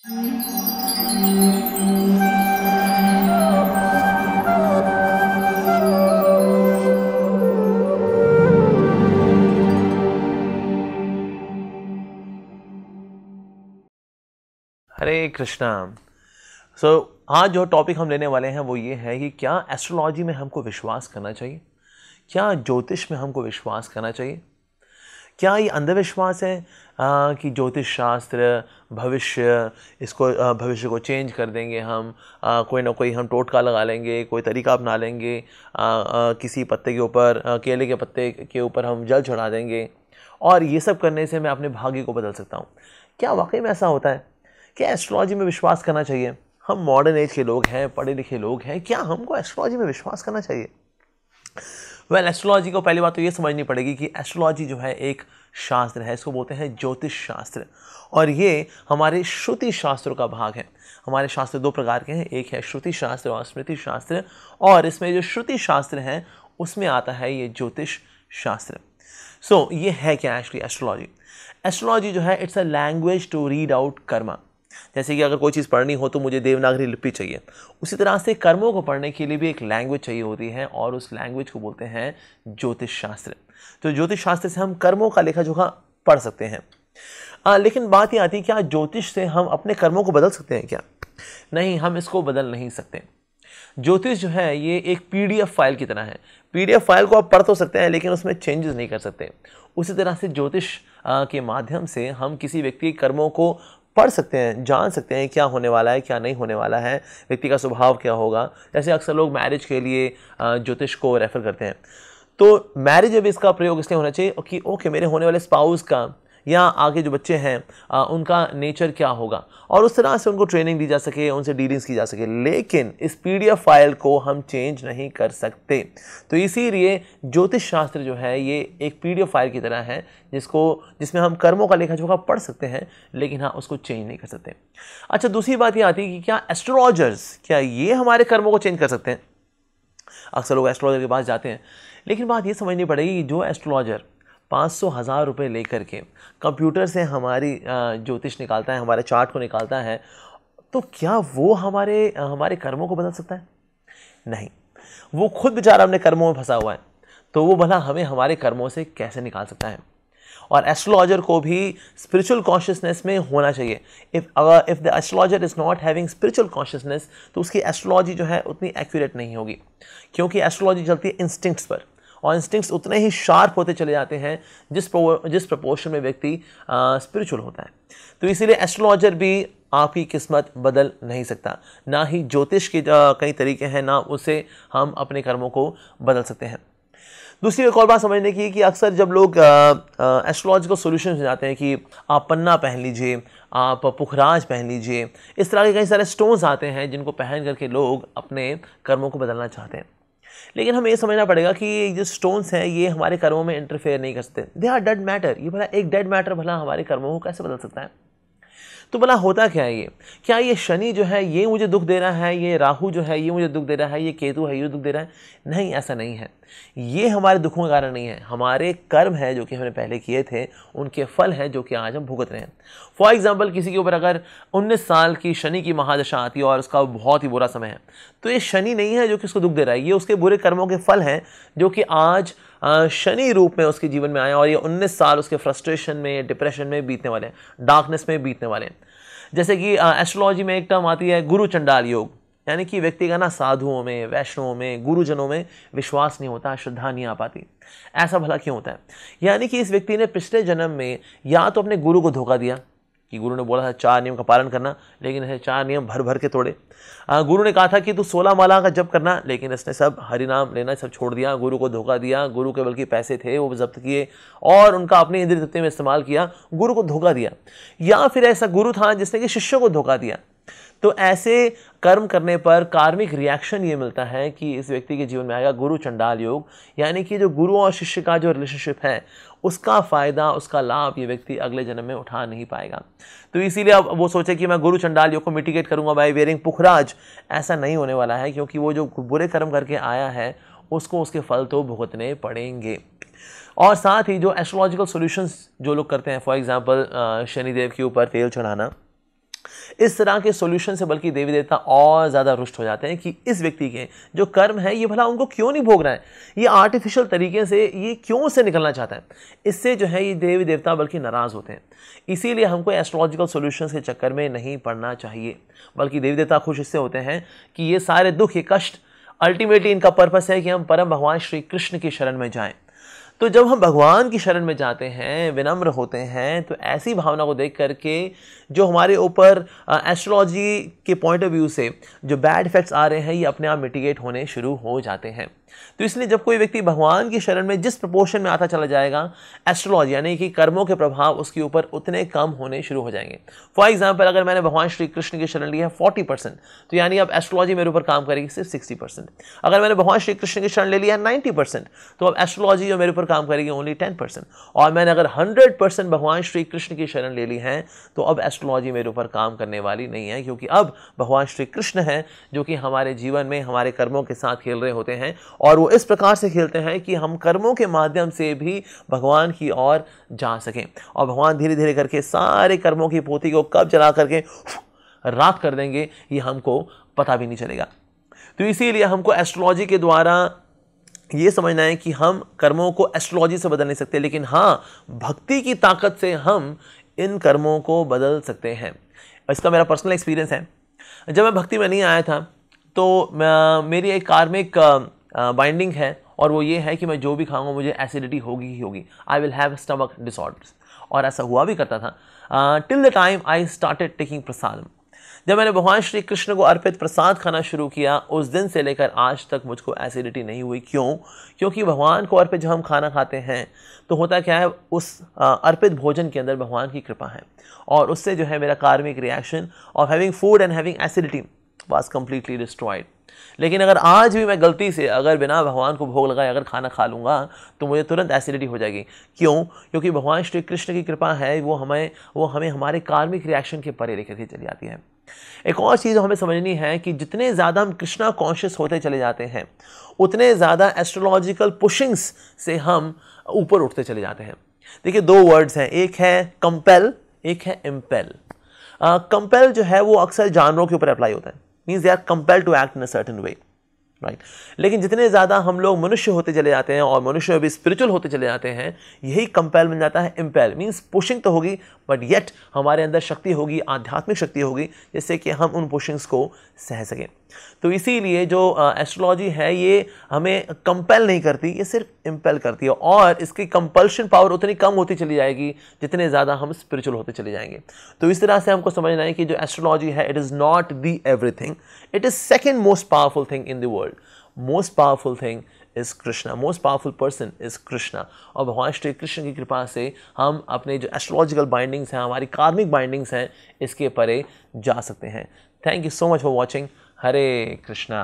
हरे कृष्णा सो so, आज जो topic हम लेने वाले हैं वो ये है कि क्या एस्ट्रोलॉजी में हमको विश्वास करना चाहिए क्या ज्योतिष में हमको विश्वास करना चाहिए क्या ये अंधविश्वास है आ, कि ज्योतिष शास्त्र भविष्य इसको भविष्य को चेंज कर देंगे हम आ, कोई ना कोई हम टोटका लगा लेंगे कोई तरीका अपना लेंगे आ, आ, किसी पत्ते के ऊपर केले के पत्ते के ऊपर हम जल चढ़ा देंगे और ये सब करने से मैं अपने भाग्य को बदल सकता हूँ क्या वाकई में ऐसा होता है क्या एस्ट्रोलॉजी में विश्वास करना चाहिए हम मॉडर्न एज के लोग हैं पढ़े लिखे लोग हैं क्या हमको एस्ट्रोलॉजी में विश्वास करना चाहिए वेल एस्ट्रोलॉजी को पहली बात तो ये समझनी पड़ेगी कि एस्ट्रोलॉजी जो है एक शास्त्र है इसको बोलते हैं ज्योतिष शास्त्र और ये हमारे श्रुति शास्त्रों का भाग है हमारे शास्त्र दो प्रकार के हैं एक है श्रुति शास्त्र और स्मृति शास्त्र और इसमें जो श्रुति शास्त्र है उसमें आता है ये ज्योतिष शास्त्र सो so, ये है क्या एक्चुअली एस्ट्रोलॉजी एस्ट्रोलॉजी जो है it's a language to read out karma जैसे कि अगर कोई चीज़ पढ़नी हो तो मुझे देवनागरी लिपि चाहिए उसी तरह से कर्मों को पढ़ने के लिए भी एक लैंग्वेज चाहिए होती है और उस लैंग्वेज को बोलते हैं ज्योतिष शास्त्र तो ज्योतिष शास्त्र से हम कर्मों का लेखा जोखा पढ़ सकते हैं आ, लेकिन बात यह आती है क्या ज्योतिष से हम अपने कर्मों को बदल सकते हैं क्या नहीं हम इसको बदल नहीं सकते ज्योतिष जो है ये एक पी फाइल की तरह है पी फाइल को आप पढ़ तो सकते हैं लेकिन उसमें चेंजेस नहीं कर सकते उसी तरह से ज्योतिष के माध्यम से हम किसी व्यक्ति के कर्मों को पढ़ सकते हैं जान सकते हैं क्या होने वाला है क्या नहीं होने वाला है व्यक्ति का स्वभाव क्या होगा जैसे अक्सर लोग मैरिज के लिए ज्योतिष को रेफ़र करते हैं तो मैरिज अब इसका प्रयोग इसलिए होना चाहिए कि ओके मेरे होने वाले स्पाउस का या आगे जो बच्चे हैं आ, उनका नेचर क्या होगा और उस तरह से उनको ट्रेनिंग दी जा सके उनसे डीलिंग्स की जा सके लेकिन इस पी फाइल को हम चेंज नहीं कर सकते तो इसीलिए ज्योतिष शास्त्र जो है ये एक पी फाइल की तरह है जिसको जिसमें हम कर्मों का लेखा जोखा पढ़ सकते हैं लेकिन हाँ उसको चेंज नहीं कर सकते अच्छा दूसरी बात ये आती है कि क्या एस्ट्रोलॉजर्स क्या ये हमारे कर्मों को चेंज कर सकते हैं अक्सर लोग एस्ट्रोलॉजर के पास जाते हैं लेकिन बात ये समझनी पड़ेगी कि जो एस्ट्रोलॉजर पाँच सौ हज़ार रुपये ले करके कंप्यूटर से हमारी ज्योतिष निकालता है हमारे चार्ट को निकालता है तो क्या वो हमारे हमारे कर्मों को बदल सकता है नहीं वो खुद बेचारा अपने कर्मों में फंसा हुआ है तो वो भला हमें हमारे कर्मों से कैसे निकाल सकता है और एस्ट्रोलॉजर को भी स्पिरिचुअल कॉन्शियसनेस में होना चाहिए इफ़ अगर if the astrologer is not having spiritual consciousness तो उसकी एस्ट्रोलॉजी जो है उतनी एक्यूरेट नहीं होगी क्योंकि एस्ट्रोलॉजी चलती है इंस्टिंक्ट्स पर और इंस्टिंक्ट्स उतने ही शार्प होते चले जाते हैं जिस जिस प्रपोर्शन में व्यक्ति स्पिरिचुअल होता है तो इसीलिए एस्ट्रोलॉजर भी आपकी किस्मत बदल नहीं सकता ना ही ज्योतिष के कई तरीके हैं ना उसे हम अपने कर्मों को बदल सकते हैं दूसरी एक और बात समझने की कि अक्सर जब लोग एस्ट्रोलॉजिकल सोल्यूशन से जाते हैं कि आप पन्ना पहन लीजिए आप पुखराज पहन लीजिए इस तरह के कई सारे स्टोन्स आते हैं जिनको पहन करके लोग अपने कर्मों को बदलना चाहते हैं लेकिन हमें यह समझना पड़ेगा कि ये जो स्टोन्स हैं ये हमारे कर्मों में इंटरफेयर नहीं करते दे आर डेड मैटर ये भला एक डेड मैटर भला हमारे कर्मों को कैसे बदल सकता है तो भला होता क्या है ये क्या ये शनि जो है ये मुझे दुख दे रहा है ये राहु जो है ये मुझे दुख दे रहा है ये केतु है ये दुख दे रहा है नहीं ऐसा नहीं है ये हमारे दुखों का कारण नहीं है हमारे कर्म हैं जो कि हमने पहले किए थे उनके फल हैं जो कि आज हम भुगत रहे हैं फॉर एग्ज़ाम्पल किसी के ऊपर अगर उन्नीस साल की शनि की महादशा आती है और उसका बहुत ही बुरा समय है तो ये शनि नहीं है जो कि उसको दुख दे रहा है ये उसके बुरे कर्मों के फल हैं जो कि आज शनि रूप में उसके जीवन में आए और ये उन्नीस साल उसके फ्रस्ट्रेशन में डिप्रेशन में बीतने वाले हैं डार्कनेस में बीतने वाले हैं जैसे कि एस्ट्रोलॉजी में एक टर्म आती है गुरु चंडाल योग यानी कि व्यक्ति का ना साधुओं में वैष्णवों में गुरुजनों में विश्वास नहीं होता श्रद्धा नहीं आ पाती ऐसा भला क्यों होता है यानी कि इस व्यक्ति ने पिछले जन्म में या तो अपने गुरु को धोखा दिया कि गुरु ने बोला था चार नियम का पालन करना लेकिन इसने चार नियम भर भर के तोड़े गुरु ने कहा था कि तू सोलह माला का जब करना लेकिन इसने सब नाम लेना सब छोड़ दिया गुरु को धोखा दिया गुरु के बल्कि पैसे थे वो जब्त किए और उनका अपने इंद्र तत्व में इस्तेमाल किया गुरु को धोखा दिया या फिर ऐसा गुरु था जिसने कि शिष्यों को धोखा दिया तो ऐसे कर्म करने पर कार्मिक रिएक्शन ये मिलता है कि इस व्यक्ति के जीवन में आएगा गुरु चंडाल योग यानी कि जो गुरु और शिष्य का जो रिलेशनशिप है उसका फ़ायदा उसका लाभ ये व्यक्ति अगले जन्म में उठा नहीं पाएगा तो इसीलिए अब वो सोचे कि मैं गुरु चंडाल योग को मिटिगेट करूँगा बाई वेरिंग पुखराज ऐसा नहीं होने वाला है क्योंकि वो जो बुरे कर्म करके आया है उसको उसके फल तो भुगतने पड़ेंगे और साथ ही जो एस्ट्रोलॉजिकल सॉल्यूशंस जो लोग करते हैं फॉर एग्जांपल शनिदेव के ऊपर तेल चढ़ाना इस तरह के सॉल्यूशन से बल्कि देवी देवता और ज़्यादा रुष्ट हो जाते हैं कि इस व्यक्ति के जो कर्म है ये भला उनको क्यों नहीं भोग रहा है ये आर्टिफिशियल तरीके से ये क्यों से निकलना चाहता है इससे जो है ये देवी देवता बल्कि नाराज़ होते हैं इसीलिए हमको एस्ट्रोलॉजिकल सोल्यूशन के चक्कर में नहीं पड़ना चाहिए बल्कि देवी देवता खुश इससे होते हैं कि ये सारे दुख ये कष्ट अल्टीमेटली इनका पर्पस है कि हम परम भगवान श्री कृष्ण की शरण में जाएं तो जब हम भगवान की शरण में जाते हैं विनम्र होते हैं तो ऐसी भावना को देख करके जो हमारे ऊपर एस्ट्रोलॉजी के पॉइंट ऑफ व्यू से जो बैड इफेक्ट्स आ रहे हैं ये अपने आप मिटिगेट होने शुरू हो जाते हैं तो इसलिए जब कोई व्यक्ति भगवान की शरण में जिस प्रपोर्शन में आता चला जाएगा एस्ट्रोलॉजी यानी कि कर्मों के प्रभाव उसके ऊपर उतने कम होने शुरू हो जाएंगे फॉर एग्जाम्पल अगर मैंने भगवान श्री कृष्ण की शरण ली है फोर्टी परसेंट तो यानी अब एस्ट्रोलॉजी मेरे ऊपर काम करेगी सिर्फ सिक्सटी परसेंट अगर मैंने भगवान श्री कृष्ण की शरण ले लिया है नाइन्टी परसेंट तो अब एस्ट्रोलॉजी जो मेरे ऊपर काम करेगी ओनली टेन परसेंट और मैंने अगर हंड्रेड परसेंट भगवान श्री कृष्ण की शरण ले ली है तो अब एस्ट्रोलॉजी मेरे ऊपर काम करने वाली नहीं है क्योंकि अब भगवान श्री कृष्ण हैं जो कि हमारे जीवन में हमारे कर्मों के साथ खेल रहे होते हैं और वो इस प्रकार से खेलते हैं कि हम कर्मों के माध्यम से भी भगवान की ओर जा सकें और भगवान धीरे धीरे करके सारे कर्मों की पोती को कब जला करके राख कर देंगे ये हमको पता भी नहीं चलेगा तो इसीलिए हमको एस्ट्रोलॉजी के द्वारा ये समझना है कि हम कर्मों को एस्ट्रोलॉजी से बदल नहीं सकते लेकिन हाँ भक्ति की ताकत से हम इन कर्मों को बदल सकते हैं इसका मेरा पर्सनल एक्सपीरियंस है जब मैं भक्ति में नहीं आया था तो मेरी एक कार्मिक बाइंडिंग है और वो ये है कि मैं जो भी खाऊंगा मुझे एसिडिटी होगी ही होगी I will have stomach disorders और ऐसा हुआ भी करता था till the time I started taking prasad जब मैंने भगवान श्री कृष्ण को अर्पित प्रसाद खाना शुरू किया उस दिन से लेकर आज तक मुझको एसिडिटी नहीं हुई क्यों क्योंकि भगवान को अर्पित जब हम खाना खाते हैं तो होता क्या है उस अर्पित भोजन के अंदर भगवान की कृपा है और उससे जो है मेरा karmic reaction of having food and having acidity was completely destroyed लेकिन अगर आज भी मैं गलती से अगर बिना भगवान को भोग लगाए अगर खाना खा लूँगा तो मुझे तुरंत एसिडिटी हो जाएगी क्यों क्योंकि भगवान श्री कृष्ण की कृपा है वो हमें वो हमें हमारे कार्मिक रिएक्शन के परे लेकर के चली जाती है एक और चीज़ हमें समझनी है कि जितने ज़्यादा हम कृष्णा कॉन्शियस होते चले जाते हैं उतने ज़्यादा एस्ट्रोलॉजिकल पुशिंग्स से हम ऊपर उठते चले जाते हैं देखिए दो वर्ड्स हैं एक है कंपेल एक है एम्पेल कंपेल uh, जो है वो अक्सर जानवरों के ऊपर अप्लाई होता है means they are compelled to act in a certain way right लेकिन जितने ज़्यादा हम लोग मनुष्य होते चले जाते हैं और मनुष्य भी स्पिरिचुअल होते चले जाते हैं यही कंपेल बन जाता है इम्पेल मीन्स पुशिंग तो होगी बट येट हमारे अंदर शक्ति होगी आध्यात्मिक शक्ति होगी जिससे कि हम उन पुशिंग्स को सह सकें तो इसीलिए जो एस्ट्रोलॉजी है ये हमें कंपेल नहीं करती ये सिर्फ इम्पेल करती है और इसकी कंपल्शन पावर उतनी कम होती चली जाएगी जितने ज़्यादा हम स्पिरिचुअल होते चले जाएंगे तो इस तरह से हमको समझना है कि जो एस्ट्रोलॉजी है it is not the everything it is second most powerful thing in the world most powerful thing is Krishna most powerful person is Krishna और भगवान श्री कृष्ण की कृपा से हम अपने जो एस्ट्रोलॉजिकल बाइंडिंग्स हैं हमारी कार्मिक बाइंडिंग्स हैं इसके परे जा सकते हैं thank you so much for watching Hare Krishna